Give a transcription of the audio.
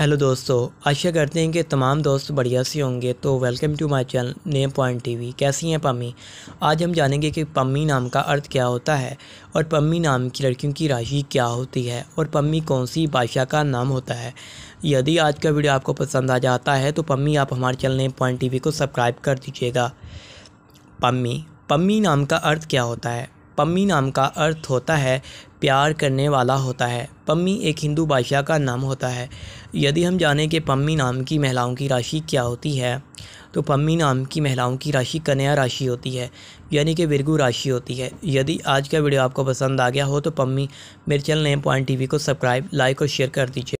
hello दोस्तों आशा करते हैं कि तमाम दोस्त बढ़िया से होंगे तो welcome to my channel name point TV कैसी हैं पम्मी आज हम जानेंगे कि पम्मी नाम का अर्थ क्या होता है और पम्मी नाम की लड़कियों की राशि क्या होती है और पम्मी कौन सी भाषा का नाम होता है यदि आज का वीडियो आपको पसंद आ जाता है तो पम्मी आप हमारे चैनल नेम पॉइंट टी को सब्सक्राइब कर दीजिएगा पम्मी पम्मी नाम का अर्थ क्या होता है पम्मी नाम का अर्थ होता है प्यार करने वाला होता है पम्मी एक हिंदू बादशाह का नाम होता है यदि हम जाने कि पम्मी नाम की महिलाओं की राशि क्या होती है तो पम्मी नाम की महिलाओं की राशि कन्या राशि होती है यानी कि विरगु राशि होती है यदि आज का वीडियो आपको पसंद आ गया हो तो पम्मी मेरे चैनल नेम पॉइंट टी को सब्सक्राइब लाइक और शेयर कर दीजिए